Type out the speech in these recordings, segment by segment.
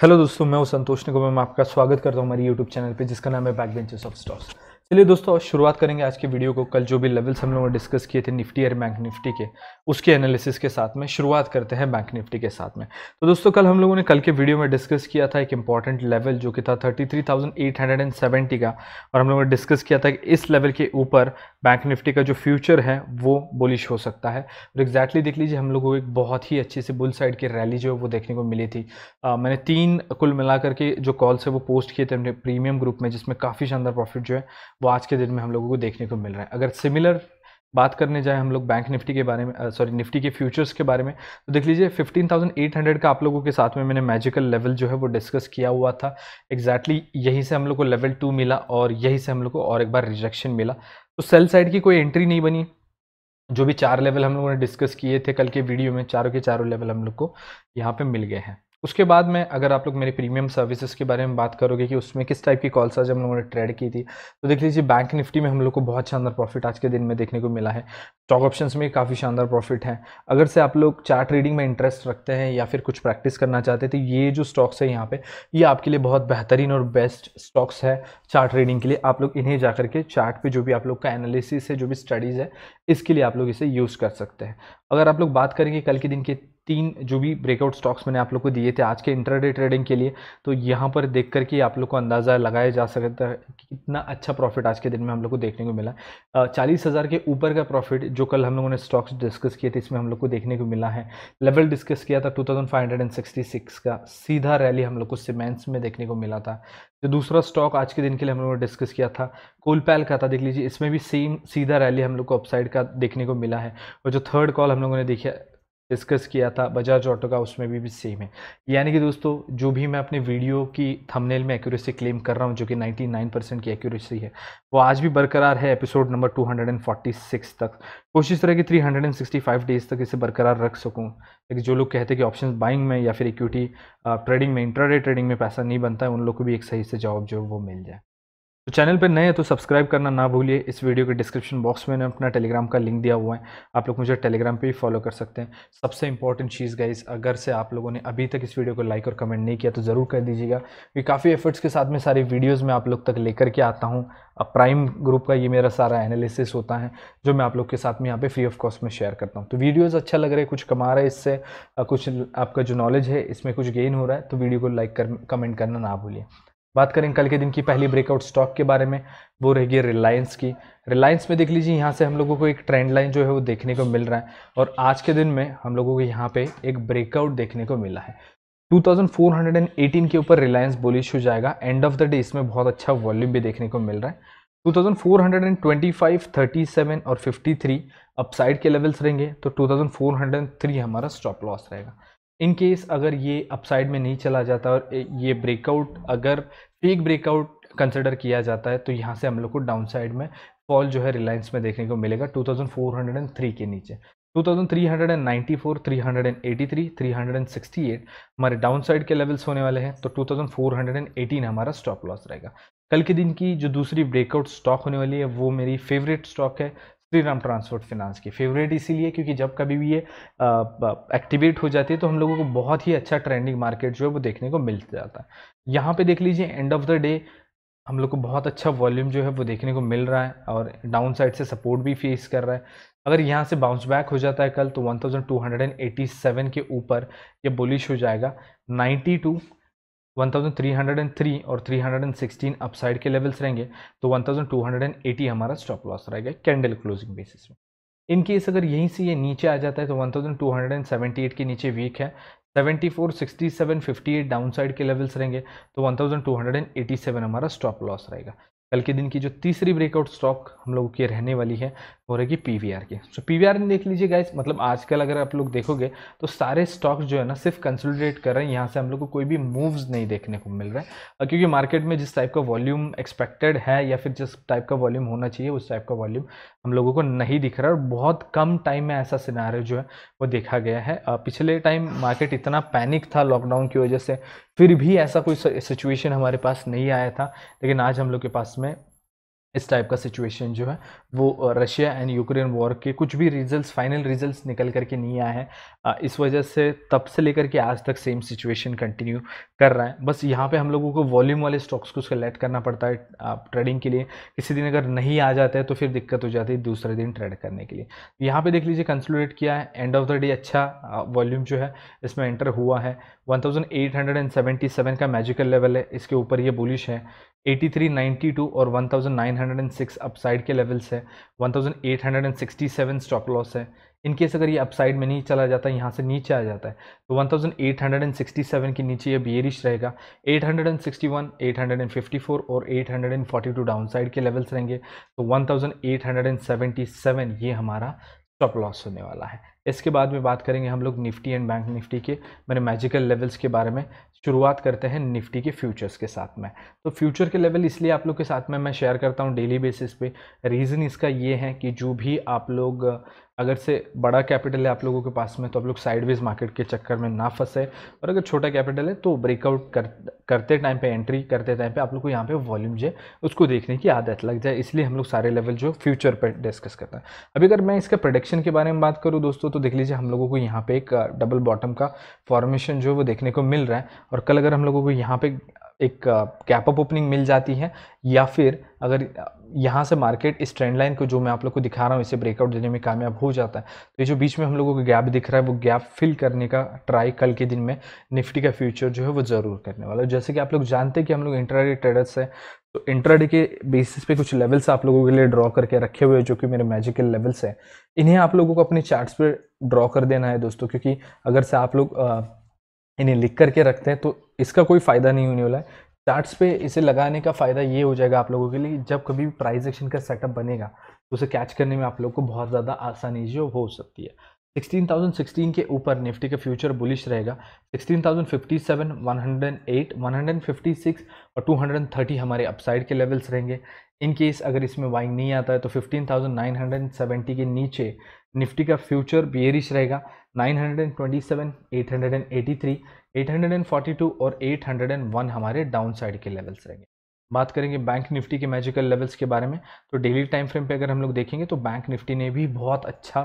hello दोस्तों मैं हूं संतोष निगम मैं आपका स्वागत करता हूं हमारी यूट्यूब चैनल पे जिसका नाम है बैक बेंचेस ऑफ स्टॉक्स चलिए दोस्तों शुरुआत करेंगे आज के वीडियो को कल जो भी लेवल्स हम लोगों ने डिस्कस किए थे निफ्टी और बैंक निफ्टी के उसके एनालिसिस के साथ में शुरुआत करते हैं बैंक निफ्टी के साथ में तो दोस्तों कल हम लोगों ने कल के वीडियो में डिस्कस किया था एक इंपॉर्टेंट लेवल जो कि था 33,870 का और हम लोगों ने डिस्कस किया था कि इस लेवल के ऊपर बैंक निफ्टी का जो फ्यूचर है वो बुलिश हो सकता है और एग्जैक्टली देख लीजिए हम लोगों को एक बहुत ही अच्छी से बुल साइड की रैली जो है वो देखने को मिली थी मैंने तीन कुल मिलाकर के जो कॉल्स है वो पोस्ट किए थे हमने प्रीमियम ग्रुप में जिसमें काफ़ी शानदार प्रॉफिट जो है वो आज के दिन में हम लोगों को देखने को मिल रहा है अगर सिमिलर बात करने जाए हम लोग बैंक निफ्टी के बारे में सॉरी निफ्टी के फ्यूचर्स के बारे में तो देख लीजिए 15,800 का आप लोगों के साथ में मैंने मैजिकल लेवल जो है वो डिस्कस किया हुआ था एग्जैक्टली exactly यहीं से हम लोग को लेवल टू मिला और यहीं से हम लोग को और एक बार रिजेक्शन मिला तो सेल साइड की कोई एंट्री नहीं बनी जो भी चार लेवल हम लोगों ने डिस्कस किए थे कल के वीडियो में चारों के चारों लेवल हम लोग को यहाँ पर मिल गए हैं उसके बाद में अगर आप लोग मेरे प्रीमियम सर्विसेज के बारे में बात करोगे कि उसमें किस टाइप की कॉल्स आज हम लोगों ने ट्रेड की थी तो देख लीजिए बैंक निफ्टी में हम लोग को बहुत शानदार प्रॉफिट आज के दिन में देखने को मिला है स्टॉक ऑप्शंस में काफ़ी शानदार प्रॉफिट है अगर से आप लोग चार्ट रीडिंग में इंटरेस्ट रखते हैं या फिर कुछ प्रैक्टिस करना चाहते हैं तो ये जो स्टॉक्स है यहाँ पर ये आपके लिए बहुत बेहतरीन और बेस्ट स्टॉक्स है चार्ट रीडिंग के लिए आप लोग इन्हें जा करके चार्ट पे जो भी आप लोग का एनालिसिस है जो भी स्टडीज़ है इसके लिए आप लोग इसे यूज़ कर सकते हैं अगर आप लोग बात करेंगे कल के दिन की तीन जो भी ब्रेकआउट स्टॉक्स मैंने आप लोग को दिए थे आज के इंटरडे ट्रेडिंग के लिए तो यहाँ पर देख करके आप लोग को अंदाज़ा लगाया जा सकता है कि कितना अच्छा प्रॉफिट आज के दिन में हम लोग को देखने को मिला चालीस हज़ार के ऊपर का प्रॉफिट जो कल हम लोगों ने स्टॉक्स डिस्कस किए थे इसमें हम लोग को देखने को मिला है लेवल डिस्कस किया था टू का सीधा रैली हम लोग को सीमेंट्स में देखने को मिला था जो दूसरा स्टॉक आज के दिन के लिए हम लोगों ने डिस्कस किया था कोलपैल का था देख लीजिए इसमें भी सेम सीधा रैली हम लोग को अपसाइड का देखने को मिला है और जो थर्ड कॉल हम लोगों ने देखा डिस्कस किया था बजाज ऑटो का उसमें भी, भी सेम है यानी कि दोस्तों जो भी मैं अपने वीडियो की थंबनेल में एक्यूरेसी क्लेम कर रहा हूँ जो कि 99 परसेंट की एक्यूरेसी है वो आज भी बरकरार है एपिसोड नंबर 246 तक कोशिश कि 365 डेज तक इसे बरकरार रख सकूँ लेकिन जो लोग कहते हैं कि ऑप्शन बाइंग में या फिर इक्विटी ट्रेडिंग uh, में इंटरडे ट्रेडिंग में पैसा नहीं बनता है उन लोग को भी एक सही से जॉब जो वो मिल जाए तो चैनल पर नए हैं तो सब्सक्राइब करना ना भूलिए इस वीडियो के डिस्क्रिप्शन बॉक्स में अपना टेलीग्राम का लिंक दिया हुआ है आप लोग मुझे टेलीग्राम पे भी फॉलो कर सकते हैं सबसे इंपॉर्टेंट चीज़ गाइस अगर से आप लोगों ने अभी तक इस वीडियो को लाइक और कमेंट नहीं किया तो ज़रूर कर दीजिएगा क्योंकि काफ़ी एफर्ट्स के साथ में सारी वीडियोज़ में आप लोग तक लेकर के आता हूँ अब प्राइम ग्रुप का ये मेरा सारा एनालिसिस होता है जो मैं आप लोग के साथ में यहाँ पे फ्री ऑफ कॉस्ट में शेयर करता हूँ तो वीडियोज़ अच्छा लग रहा है कुछ कमा रहा है इससे कुछ आपका जो नॉलेज है इसमें कुछ गेन हो रहा है तो वीडियो को लाइक कर कमेंट करना ना भूलिए बात करें कल के दिन की पहली ब्रेकआउट स्टॉक के बारे में वो रहेगी रिलायंस की रिलायंस में देख लीजिए यहाँ से हम लोगों को एक ट्रेंड लाइन जो है वो देखने को मिल रहा है और आज के दिन में हम लोगों को यहाँ पे एक ब्रेकआउट देखने को मिला है 2418 के ऊपर रिलायंस बोलिश हो जाएगा एंड ऑफ द डे इसमें बहुत अच्छा वॉल्यूम भी देखने को मिल रहा है 2425, 37 और 53 अपसाइड के लेवल्स रहेंगे तो 2403 हमारा स्टॉप लॉस रहेगा इन केस अगर ये अपसाइड में नहीं चला जाता और ये ब्रेकआउट अगर पीक ब्रेकआउट कंसिडर किया जाता है तो यहाँ से हम लोग को डाउन साइड में फॉल जो है रिलायंस में देखने को मिलेगा 2403 के नीचे 2394, 383, 368 हमारे डाउन साइड के लेवल्स होने वाले हैं तो 2418 हमारा स्टॉप लॉस रहेगा कल के दिन की जो दूसरी ब्रेकआउट स्टॉक होने वाली है वो मेरी फेवरेट स्टॉक है श्री राम ट्रांसपोर्ट फिनांस की फेवरेट इसीलिए क्योंकि जब कभी भी ये एक्टिवेट हो जाती है तो हम लोगों को बहुत ही अच्छा ट्रेंडिंग मार्केट जो है वो देखने को मिल जाता है यहाँ पे देख लीजिए एंड ऑफ द डे हम लोग को बहुत अच्छा वॉल्यूम जो है वो देखने को मिल रहा है और डाउन साइड से सपोर्ट भी फेस कर रहा है अगर यहाँ से बाउंस बैक हो जाता है कल तो 1287 के ऊपर ये बुलिश हो जाएगा 92 1303 और 316 अपसाइड के लेवल्स रहेंगे तो 1280 हमारा स्टॉप लॉस रहेगा कैंडल क्लोजिंग बेसिस में इन केस अगर यहीं से ये नीचे आ जाता है तो 1278 के नीचे वीक है 74, 67, 58 डाउन साइड के लेवल्स रहेंगे तो 1287 हमारा स्टॉप लॉस रहेगा कल के दिन की जो तीसरी ब्रेकआउट स्टॉक हम लोगों की रहने वाली है हो रहेगी पी वी आर की सो पी वी आर देख लीजिए गाइज मतलब आजकल अगर आप लोग देखोगे तो सारे स्टॉक्स जो है ना सिर्फ कंसोलिडेट कर रहे हैं यहाँ से हम लोग को कोई भी मूव्स नहीं देखने को मिल रहा है क्योंकि मार्केट में जिस टाइप का वॉल्यूम एक्सपेक्टेड है या फिर जिस टाइप का वॉल्यूम होना चाहिए उस टाइप का वॉल्यूम हम लोगों को नहीं दिख रहा और बहुत कम टाइम में ऐसा सिनारे जो है वो देखा गया है पिछले टाइम मार्केट इतना पैनिक था लॉकडाउन की वजह से फिर भी ऐसा कोई सिचुएशन हमारे पास नहीं आया था लेकिन आज हम लोग के पास में इस टाइप का सिचुएशन जो है वो रशिया एंड यूक्रेन वॉर के कुछ भी रिजल्ट्स फाइनल रिजल्ट्स निकल करके नहीं आए हैं इस वजह से तब से लेकर के आज तक सेम सिचुएशन कंटिन्यू कर रहा है बस यहाँ पे हम लोगों को वॉल्यूम वाले स्टॉक्स को सेलेक्ट करना पड़ता है ट्रेडिंग के लिए किसी दिन अगर नहीं आ जाता है तो फिर दिक्कत हो जाती है दूसरे दिन ट्रेड करने के लिए यहाँ पर देख लीजिए कंसोलिडेट किया है एंड ऑफ द डे अच्छा वॉल्यूम जो है इसमें एंटर हुआ है वन का मैजिकल लेवल है इसके ऊपर ये बुलिश है 8392 और 1906 अपसाइड के लेवल्स है 1867 स्टॉप लॉस है इन केस अगर ये अपसाइड में नहीं चला जाता यहाँ से नीचे आ जाता है तो 1867 के नीचे ये बियरिश रहेगा 861, 854 और 842 डाउनसाइड के लेवल्स रहेंगे तो 1877 ये हमारा स्टॉप लॉस होने वाला है इसके बाद में बात करेंगे हम लोग निफ्टी एंड बैंक निफ्टी के मैंने मैजिकल लेवल्स के बारे में शुरुआत करते हैं निफ्टी के फ्यूचर्स के साथ में तो फ्यूचर के लेवल इसलिए आप लोग के साथ में मैं शेयर करता हूँ डेली बेसिस पे रीज़न इसका ये है कि जो भी आप लोग अगर से बड़ा कैपिटल है आप लोगों के पास में तो आप लोग साइडवेज मार्केट के चक्कर में ना फंसे और अगर छोटा कैपिटल है तो ब्रेकआउट कर करते टाइम पे एंट्री करते टाइम पे आप लोग को यहाँ पे वॉल्यूम जो है उसको देखने की आदत लग जाए इसलिए हम लोग सारे लेवल जो फ्यूचर पर डिस्कस करते हैं अभी अगर मैं इसके प्रोडक्शन के बारे में बात करूँ दोस्तों तो तो देख लीजिए हम लोगों को यहाँ पे एक डबल बॉटम का फॉर्मेशन जो है वो देखने को मिल रहा है और कल अगर हम लोगों को यहाँ पे एक कैप अप ओपनिंग मिल जाती है या फिर अगर यहाँ से मार्केट इस ट्रेंड लाइन को जो मैं आप लोग को दिखा रहा हूँ इसे ब्रेकआउट देने में कामयाब हो जाता है तो ये जो बीच में हम लोगों को गैप दिख रहा है वो गैप फिल करने का ट्राई कल के दिन में निफ्टी का फ्यूचर जो है वो ज़रूर करने वाला है जैसे कि आप लोग जानते हैं कि हम लोग इंटरनेट ट्रेडर्स है तो इंट्राडे के बेसिस पे कुछ लेवल्स आप लोगों के लिए ड्रॉ करके रखे हुए हैं जो कि मेरे मैजिकल लेवल्स हैं इन्हें आप लोगों को अपने चार्ट्स पे ड्रॉ कर देना है दोस्तों क्योंकि अगर से आप लोग इन्हें लिख करके रखते हैं तो इसका कोई फ़ायदा नहीं होने वाला है चार्ट्स पे इसे लगाने का फ़ायदा ये हो जाएगा आप लोगों के लिए जब कभी भी एक्शन का सेटअप बनेगा तो उसे कैच करने में आप लोग को बहुत ज़्यादा आसानी जो हो सकती है 16,016 के ऊपर निफ्टी का फ्यूचर बुलिश रहेगा 16,057, 108, 156 और 230 हमारे अपसाइड के लेवल्स रहेंगे इन केस अगर इसमें वाइंग नहीं आता है तो 15,970 के नीचे निफ्टी का फ्यूचर बियरिश रहेगा 927, 883, 842 और 801 हमारे डाउन साइड के लेवल्स रहेंगे बात करेंगे बैंक निफ्टी के मैजिकल लेवल्स के बारे में तो डेली टाइम फ्रेम पे अगर हम लोग देखेंगे तो बैंक निफ्टी ने भी बहुत अच्छा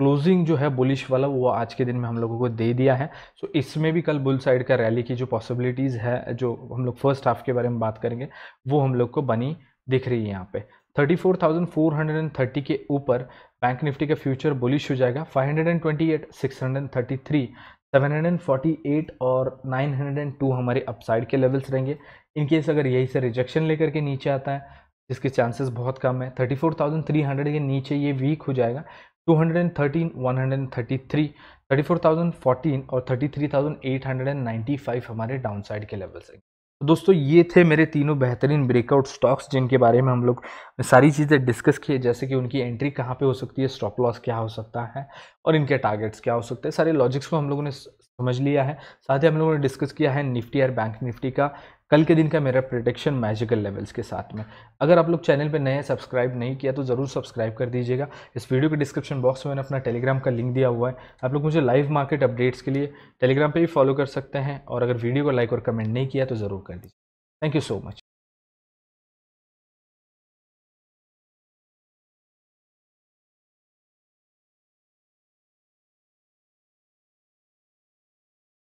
क्लोजिंग जो है बुलिश वाला वो आज के दिन में हम लोगों को दे दिया है सो so, इसमें भी कल बुल साइड का रैली की जो पॉसिबिलिटीज़ है जो हम लोग फर्स्ट हाफ के बारे में बात करेंगे वो हम लोग को बनी दिख रही है यहाँ पे 34,430 के ऊपर बैंक निफ्टी का फ्यूचर बुलिश हो जाएगा 528, 633, 748 और 902 हमारे अपसाइड के लेवल्स रहेंगे इनकेस अगर यही से रिजेक्शन लेकर के नीचे आता है जिसके चांसेस बहुत कम है 34,300 के नीचे ये वीक हो जाएगा 213, और 33,895 हमारे डाउनसाइड के लेवल्स हैं तो दोस्तों ये थे मेरे तीनों बेहतरीन ब्रेकआउट स्टॉक्स जिनके बारे में हम लोग सारी चीज़ें डिस्कस किए जैसे कि उनकी एंट्री कहाँ पे हो सकती है स्टॉप लॉस क्या हो सकता है और इनके टारगेट्स क्या हो सकते हैं सारे लॉजिक्स को हम लोगों ने समझ लिया है साथ ही हम लोगों ने डिस्कस किया है निफ्टी और बैंक निफ्टी का कल के दिन का मेरा प्रोटेक्शन मैजिकल लेवल्स के साथ में अगर आप लोग चैनल पे नए सब्सक्राइब नहीं किया तो ज़रूर सब्सक्राइब कर दीजिएगा इस वीडियो के डिस्क्रिप्शन बॉक्स में मैंने अपना टेलीग्राम का लिंक दिया हुआ है आप लोग मुझे लाइव मार्केट अपडेट्स के लिए टेलीग्राम पर भी फॉलो कर सकते हैं और अगर वीडियो को लाइक और कमेंट नहीं किया तो ज़रूर कर दीजिए थैंक यू सो मच